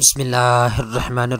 बसमीम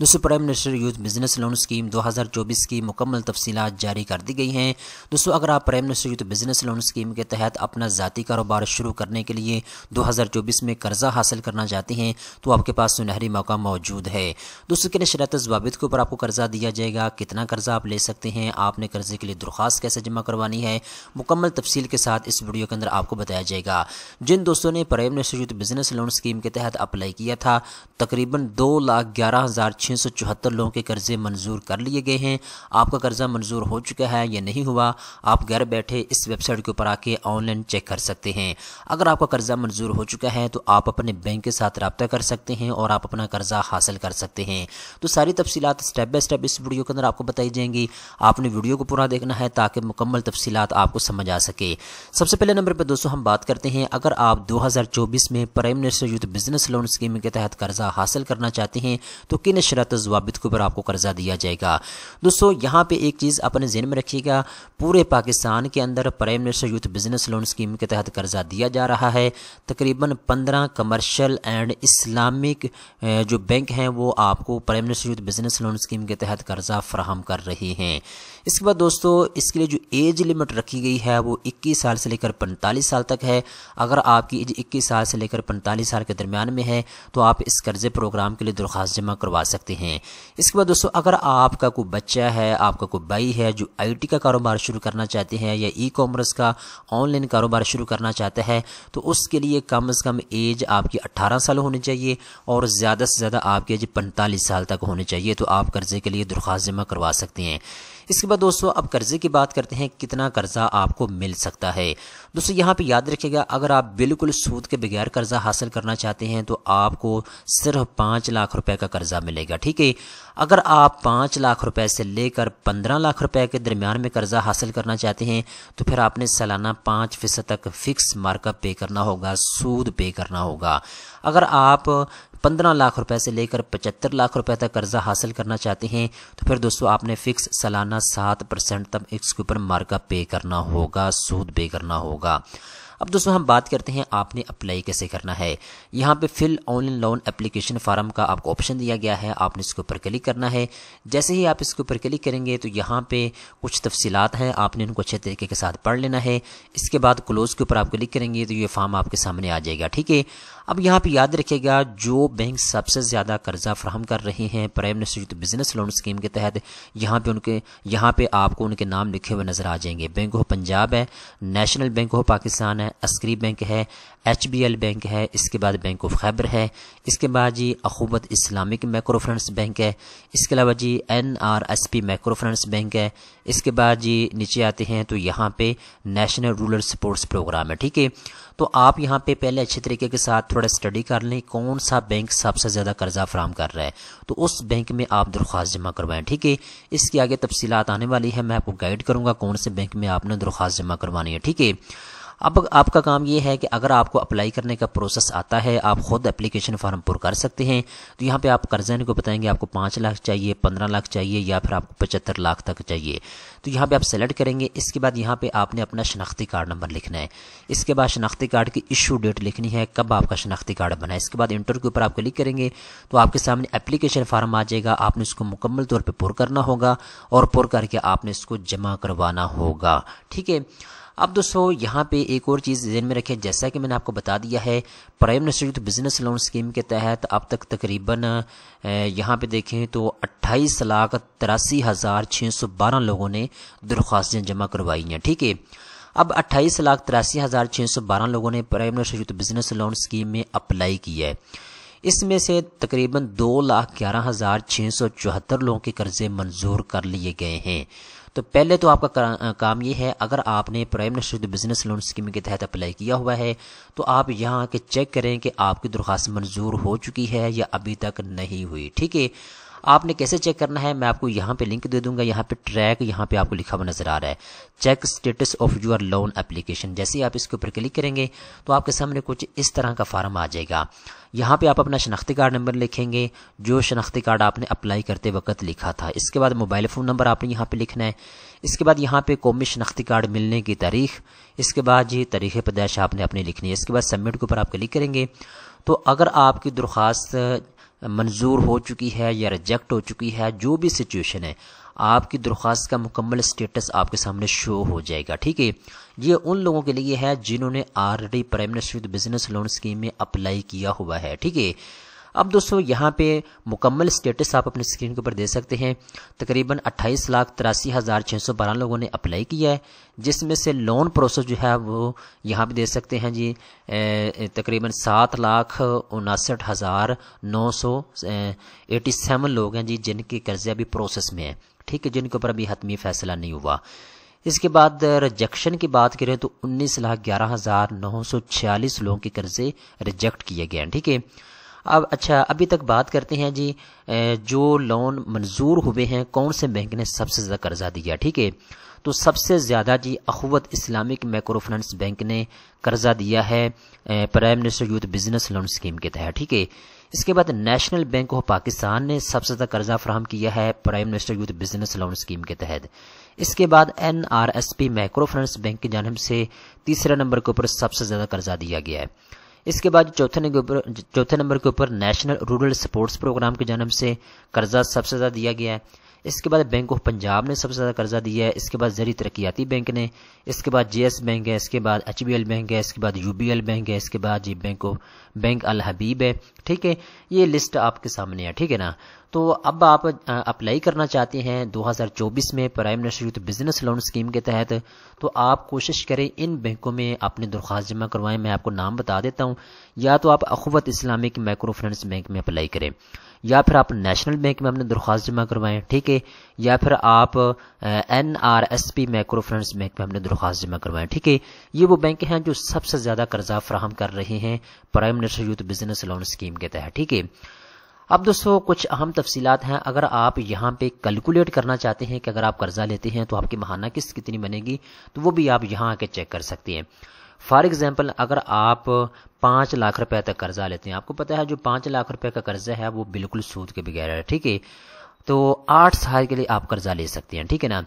दोस्तों prime minister youth business loan scheme 2024 की मुकम्मल तफसीत जारी कर दी गई हैं दोस्तों अगर आप prime minister youth business loan scheme के तहत अपना ज़ाती कारोबार शुरू करने के लिए 2024 में कर्जा हासिल करना चाहते हैं तो आपके पास सुनहरी मौका मौजूद है दोस्तों के लिए शरात जवाबित के ऊपर आपको कर्जा दिया जाएगा कितना कर्जा आप ले सकते हैं आपने कर्जे के लिए दरख्वास्त कैसे जमा करवानी है मुकम्मल तफसील के साथ इस वीडियो के अंदर आपको बताया जाएगा जिन दोस्तों ने prime minister youth business loan scheme के तहत अप्लाई किया था तरह तकरीबन दो लाख ग्यारह हज़ार छः सौ चौहत्तर लोगों के कर्ज़े मंजूर कर लिए गए हैं आपका कर्ज़ा मंजूर हो चुका है या नहीं हुआ आप घर बैठे इस वेबसाइट के ऊपर आके ऑनलाइन चेक कर सकते हैं अगर आपका कर्ज़ा मंजूर हो चुका है तो आप अपने बैंक के साथ रबता कर सकते हैं और आप अपना कर्ज़ा हासिल कर सकते हैं तो सारी तफसीत स्टेप बाई स्टेप इस वीडियो के अंदर आपको बताई जाएंगी आपने वीडियो को पूरा देखना है ताकि मुकम्मल तफसीत आपको समझ आ सके सबसे पहले नंबर पर दोस्तों हम बात करते हैं अगर आप दो में prime minister youth business loan scheme के तहत तहत कर्जा हासिल करना चाहते हैं तो किन शरत जवाबित के ऊपर आपको कर्जा दिया जाएगा दोस्तों यहाँ पे एक चीज़ अपने जहन में रखिएगा पूरे पाकिस्तान के अंदर prime minister youth business loan scheme के तहत कर्जा दिया जा रहा है तकरीबन पंद्रह कमर्शल एंड इस्लामिक जो बैंक हैं वो आपको prime minister youth business loan scheme के तहत कर्जा फ्राहम कर रहे हैं इसके बाद दोस्तों इसके लिए जो एज लिमिट रखी गई है वो 21 साल से लेकर 45 साल तक है अगर आपकी एज 21 साल से लेकर 45 साल के दरमियान में है तो आप आप इस कर्ज़े प्रोग्राम के लिए दरख्वास्त जमा करवा सकते हैं इसके बाद दोस्तों अगर आपका कोई बच्चा है आपका कोई भाई है जो आईटी का कारोबार शुरू करना चाहते हैं या ई कॉमर्स का ऑनलाइन कारोबार शुरू करना चाहता है तो उसके लिए कम अज़ कम एज आपकी अट्ठारह साल होनी चाहिए और ज़्यादा से ज़्यादा आपकी एज पैंतालीस साल तक होनी चाहिए तो आप कर्ज़े के लिए दरख्वास्त जमा करवा सकते हैं इसके बाद दोस्तों अब कर्ज़े की बात करते हैं कितना कर्ज़ा आपको मिल सकता है दोस्तों यहाँ पे याद रखिएगा अगर आप बिल्कुल सूद के बगैर कर्ज़ा हासिल करना चाहते हैं तो आपको सिर्फ पाँच लाख रुपए का कर्ज़ा मिलेगा ठीक है अगर आप पाँच लाख रुपए से लेकर पंद्रह लाख रुपए के दरमियान में कर्ज़ा हासिल करना चाहते हैं तो फिर आपने सालाना पाँच फीसद तक फिक्स मार्कअप पे करना होगा सूद पे करना होगा अगर आप पंद्रह लाख रुपए से लेकर पचहत्तर लाख रुपए तक कर्जा हासिल करना चाहते हैं तो फिर दोस्तों आपने फिक्स सालाना सात परसेंट तक इसके ऊपर मार्का पे करना होगा सूद पे करना होगा अब दोस्तों हम बात करते हैं आपने अप्लाई कैसे करना है यहाँ पे fill online loan application form का आपको ऑप्शन दिया गया है आपने इसके ऊपर क्लिक करना है जैसे ही आप इसके ऊपर क्लिक करेंगे तो यहाँ पे कुछ तफसीत हैं आपने उनको अच्छे तरीके के साथ पढ़ लेना है इसके बाद क्लोज के ऊपर आप क्लिक करेंगे तो ये फॉर्म आपके सामने आ जाएगा ठीक है अब यहाँ पे याद रखिएगा जो बैंक सबसे ज़्यादा कर्जा फ्राहम कर रहे हैं prime minister business loan scheme के तहत यहाँ पे उनके यहाँ पे आपको उनके नाम लिखे हुए नजर आ जाएंगे बैंक ऑफ पंजाब है नेशनल बैंक ऑफ पाकिस्तान है हैं अस्करी बैंक है एच बी एल बैंक है इसके बाद बैंक ऑफ खैबर है इसके बाद जी Akhuwat Islamic micro finance bank है इसके अलावा जी N R S P micro finance bank है इसके बाद जी नीचे आते हैं तो यहाँ पे नेशनल रूरल सपोर्ट्स प्रोग्राम है ठीक है तो आप यहाँ पे पहले अच्छे तरीके के साथ थोड़ा स्टडी कर लें कौन सा बैंक सबसे ज़्यादा कर्जा फ्राहम कर रहा है तो उस बैंक में आप दरख्वास्त जमा करवाएं ठीक है इसके आगे तफसीत आने वाली है मैं आपको गाइड करूँगा कौन से बैंक में आपने दरख्वास्त जमा करवानी है ठीक है अब आपका काम ये है कि अगर आपको अप्लाई करने का प्रोसेस आता है आप खुद एप्लीकेशन फॉर्म पुर कर सकते हैं तो यहाँ पे आप कर्जन को बताएंगे आपको पाँच लाख चाहिए पंद्रह लाख चाहिए या फिर आपको पचहत्तर लाख तक चाहिए तो यहाँ पे आप सेलेक्ट करेंगे इसके बाद यहाँ पे आपने अपना शनाख्ती कार्ड नंबर लिखना है इसके बाद शनाख्ती कार्ड की इशू डेट लिखनी है कब आपका शनाख्ती कार्ड बना है इसके बाद इंटर के ऊपर आप क्लिक करेंगे तो आपके सामने एप्लीकेशन फार्म आ जाएगा आपने इसको मुकम्मल तौर पर पुर करना होगा और पुर करके आपने इसको जमा करवाना होगा ठीक है अब दोस्तों यहाँ पे एक और चीज़ जहन में रखें जैसा कि मैंने आपको बता दिया है prime minister business loan scheme के तहत अब तक तकरीबन यहाँ पे देखें तो अट्ठाईस लाख तिरासी हज़ार छः सौ बारह लोगों ने दरख्वास्तें जमा करवाई हैं ठीक है अब अट्ठाईस लाख तिरासी हज़ार छः सौ बारह लोगों ने prime minister business loan scheme में अप्लाई की है इसमें से तकरीबन दो लाख ग्यारह हज़ार छः सौ चौहत्तर लोगों के कर्जे मंजूर कर लिए गए हैं तो पहले तो आपका काम ये है अगर आपने prime minister business loan scheme के तहत अप्लाई किया हुआ है तो आप यहाँ आके चेक करें कि आपकी दरख्वास्त मंजूर हो चुकी है या अभी तक नहीं हुई ठीक है आपने कैसे चेक करना है मैं आपको यहाँ पे लिंक दे दूंगा यहाँ पे ट्रैक यहाँ पे आपको लिखा हुआ नजर आ रहा है check status of your loan application जैसे आप इसके ऊपर क्लिक करेंगे तो आपके सामने कुछ इस तरह का फार्म आ जाएगा यहाँ पे आप अपना शनाख्ती कार्ड नंबर लिखेंगे जो शनाख्ती कार्ड आपने अप्लाई करते वक्त लिखा था इसके बाद मोबाइल फ़ोन नंबर आपने यहाँ पे लिखना है इसके बाद यहाँ पे कौमी शनाख्ती कार्ड मिलने की तारीख इसके बाद ये तारीख पैदाश आपने अपनी लिखनी है इसके बाद सबमिट के ऊपर आप क्लिक करेंगे तो अगर आपकी दरख्वास्त मंजूर हो चुकी है या रिजेक्ट हो चुकी है जो भी सिचुएशन है आपकी दरख्वास्त का मुकम्मल स्टेटस आपके सामने शो हो जाएगा ठीक है ये उन लोगों के लिए है जिन्होंने already prime minister business loan scheme में अप्लाई किया हुआ है ठीक है अब दोस्तों यहाँ पे मुकम्मल स्टेटस आप अपने स्क्रीन के ऊपर दे सकते हैं तकरीबन अट्ठाईस लाख तिरासी हज़ार छः सौ बारह लोगों ने अप्लाई किया है जिसमें से लोन प्रोसेस जो है वो यहाँ पे दे सकते हैं जी तकरीबन सात लाख उनासठ हज़ार नौ सौ एटी सेवन लोग हैं जी जिनके कर्जे अभी प्रोसेस में हैं ठीक है जिनके ऊपर अभी हतमी फैसला नहीं हुआ इसके बाद रिजेक्शन की बात करें तो उन्नीस लाख ग्यारह हज़ार नौ सौ छियालीस लोगों के कर्जे रिजेक्ट किए गए हैं ठीक है अब अच्छा अभी तक बात करते हैं जी जो लोन मंजूर हुए हैं कौन से बैंक ने सबसे ज़्यादा कर्जा दिया ठीक है तो सबसे ज़्यादा जी Akhuwat Islamic micro finance bank ने कर्जा दिया है prime minister youth business loan scheme के तहत ठीक है इसके बाद नेशनल बैंक ऑफ पाकिस्तान ने सबसे ज़्यादा कर्जा फ्राहम किया है prime minister youth business loan scheme के तहत इसके बाद N R S P micro finance bank की जानब से तीसरे नंबर के ऊपर सबसे ज़्यादा कर्जा दिया गया है इसके बाद चौथे नंबर के ऊपर चौथे नंबर के ऊपर नेशनल रूरल स्पोर्ट्स प्रोग्राम के जन्म से कर्जा सबसे ज़्यादा दिया गया है इसके बाद बैंक ऑफ पंजाब ने सबसे ज़्यादा कर्जा दिया है इसके बाद जरिए तरक्याती बैंक ने इसके बाद जेएस बैंक है इसके बाद एच बैंक है इसके बाद यू बैंक है इसके बाद जी bank of bank Al Habib है ठीक है ये लिस्ट आपके सामने है ठीक है ना तो अब आप अप्लाई करना चाहते हैं 2024 में prime minister youth business loan scheme के तहत तो आप कोशिश करें इन बैंकों में अपनी दरख्वास्त जमा करवाएं मैं आपको नाम बता देता हूं या तो आप Akhuwat Islamic micro finance bank में अप्लाई करें या फिर आप नेशनल बैंक में अपनी दरख्वास्त जमा करवाएं ठीक है या फिर आप N R S P micro finance bank में अपनी दरख्वास्त जमा करवाएं ठीक है ये वो बैंक हैं जो सबसे ज़्यादा कर्जा फ्राहम कर रहे हैं prime minister youth business loan scheme के तहत ठीक है अब दोस्तों कुछ अहम तफसीलात हैं अगर आप यहाँ पे कैलकुलेट करना चाहते हैं कि अगर आप कर्जा लेते हैं तो आपकी महाना किस्त कितनी बनेगी तो वो भी आप यहाँ आके चेक कर सकते हैं फॉर एग्जाम्पल अगर आप पाँच लाख रुपए तक कर्जा लेते हैं आपको पता है जो पाँच लाख रुपए का कर्जा है वो बिल्कुल सूद के बगैर है ठीक है तो आठ साल के लिए आप कर्ज़ा ले सकते हैं ठीक है ना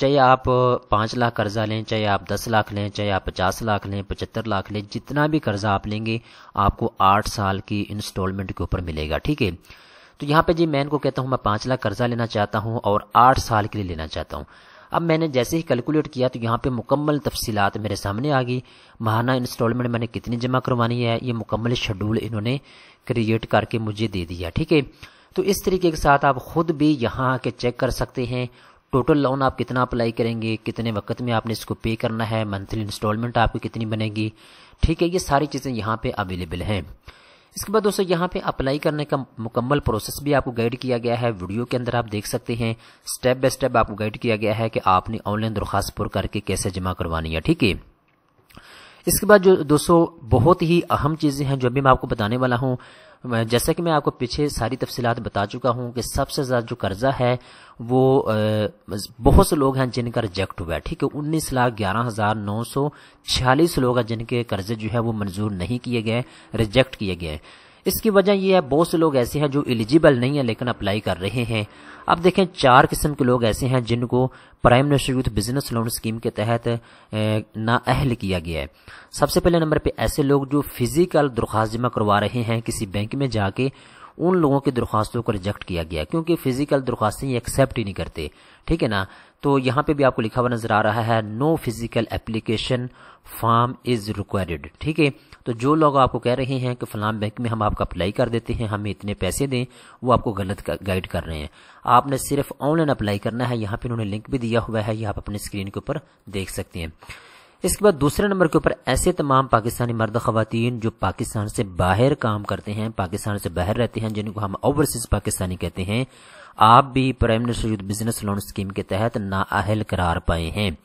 चाहे आप पाँच लाख कर्ज़ा लें चाहे आप दस लाख लें चाहे आप पचास लाख लें पचहत्तर लाख लें जितना भी कर्ज़ा आप लेंगे आपको आठ साल की इंस्टॉलमेंट के ऊपर मिलेगा ठीक है तो यहाँ पे जी मैं इनको कहता हूँ मैं पाँच लाख कर्ज़ा लेना चाहता हूँ और आठ साल के लिए लेना चाहता हूँ अब मैंने जैसे ही कैलकुलेट किया तो यहाँ पे मुकम्मल तफसीत मेरे सामने आ गई महाना इंस्टॉलमेंट मैंने कितनी जमा करवानी है ये मुकम्मल शेड्यूल इन्होंने क्रिएट करके मुझे दे दिया ठीक है तो इस तरीके के साथ आप खुद भी यहाँ आके चेक कर सकते हैं टोटल लोन आप कितना अप्लाई करेंगे कितने वक्त में आपने इसको पे करना है मंथली इंस्टॉलमेंट आपकी कितनी बनेगी ठीक है ये सारी चीज़ें यहाँ पे अवेलेबल हैं इसके बाद दोस्तों यहाँ पे अप्लाई करने का मुकम्मल प्रोसेस भी आपको गाइड किया गया है वीडियो के अंदर आप देख सकते हैं स्टेप बाय स्टेप आपको गाइड किया गया है कि आपने ऑनलाइन दरख्वास्त पुर करके कैसे जमा करवानी है ठीक है इसके बाद जो दोस्तों बहुत ही अहम चीज़ें हैं जो भी मैं आपको बताने वाला हूँ जैसा कि मैं आपको पीछे सारी तफसीत बता चुका हूँ कि सबसे ज़्यादा जो कर्जा है वो बहुत से लोग हैं जिनका रिजेक्ट हुआ है ठीक है उन्नीस लाख ग्यारह हज़ार नौ सौ छियालीस लोग हैं जिनके कर्जे जो है वो मंजूर नहीं किए गए रिजेक्ट किए गए इसकी वजह यह है बहुत से लोग ऐसे हैं जो एलिजिबल नहीं है लेकिन अप्लाई कर रहे हैं अब देखें चार किस्म के लोग ऐसे हैं जिनको prime minister youth business loan scheme के तहत नाअहल किया गया है सबसे पहले नंबर पे ऐसे लोग जो फिजिकल दरख्वास्त जमा करवा रहे हैं किसी बैंक में जाके उन लोगों की दरख्वास्तों को रिजेक्ट किया गया क्योंकि फिजिकल दरख्वास्तें एक्सेप्ट ही नहीं करते ठीक है ना तो यहाँ पे भी आपको लिखा हुआ नजर आ रहा है no physical application form is required ठीक है तो जो लोग आपको कह रहे हैं कि फलाम बैंक में हम आपका अप्लाई कर देते हैं हमें इतने पैसे दें वो आपको गलत गाइड कर रहे हैं आपने सिर्फ ऑनलाइन अप्लाई करना है यहाँ पे उन्होंने लिंक भी दिया हुआ है ये आप अपने स्क्रीन के ऊपर देख सकते हैं इसके बाद दूसरे नंबर के ऊपर ऐसे तमाम पाकिस्तानी मर्द खातन जो पाकिस्तान से बाहर काम करते हैं पाकिस्तान से बाहर रहते हैं जिनको हम ओवरसीज पाकिस्तानी कहते हैं आप भी prime minister youth business loan scheme के तहत नाअहल करार पाए हैं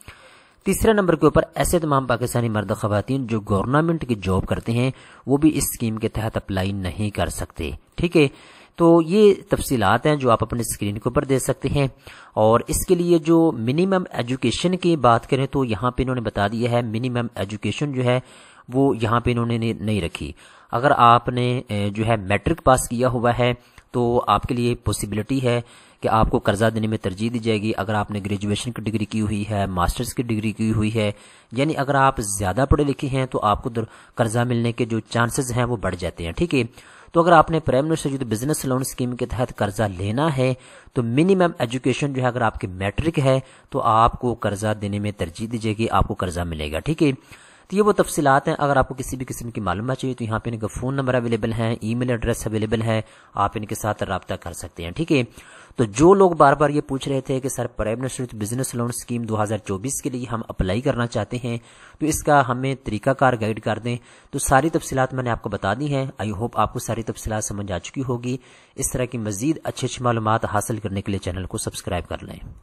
तीसरे नंबर के ऊपर ऐसे तमाम पाकिस्तानी मर्द खातन जो गवर्नमेंट की जॉब करते हैं वो भी इस स्कीम के तहत अप्लाई नहीं कर सकते ठीक है तो ये तफसीलात हैं जो आप अपने स्क्रीन के ऊपर दे सकते हैं और इसके लिए जो मिनिमम एजुकेशन की बात करें तो यहाँ पे इन्होंने बता दिया है मिनिमम एजुकेशन जो है वो यहाँ पे इन्होंने नहीं रखी अगर आपने जो है मैट्रिक पास किया हुआ है तो आपके लिए पॉसिबिलिटी है कि आपको कर्जा देने में तरजीह दी जाएगी अगर आपने ग्रेजुएशन की डिग्री की हुई है मास्टर्स की डिग्री की हुई है यानी अगर आप ज़्यादा पढ़े लिखे हैं तो आपको कर्जा मिलने के जो चांसेस हैं वो बढ़ जाते हैं ठीक है तो अगर आपने प्राइम मिनिस्टर जो बिजनेस लोन स्कीम के तहत कर्जा लेना है तो मिनिमम एजुकेशन जो है अगर आपकी मैट्रिक है तो आपको कर्जा देने में तरजीह दी जाएगी आपको कर्जा मिलेगा ठीक है तो ये वो तफसीत हैं अगर आपको किसी भी किस्म की मालूम चाहिए तो यहाँ पे इनका फ़ोन नंबर अवेलेबल है ई मेल एड्रेस अवेलेबल है आप इनके साथ रबता कर सकते हैं ठीक है तो जो लोग बार बार ये पूछ रहे थे कि sir prime minister business loan scheme 2024 के लिए हम अप्लाई करना चाहते हैं तो इसका हमें तरीकाकार गाइड कर दें तो सारी तफसीत मैंने आपको बता दी हैं आई होप आपको सारी तफसीत समझ आ चुकी होगी इस तरह की मजीद अच्छी अच्छी मालूम हासिल करने के लिए चैनल को सब्सक्राइब कर लें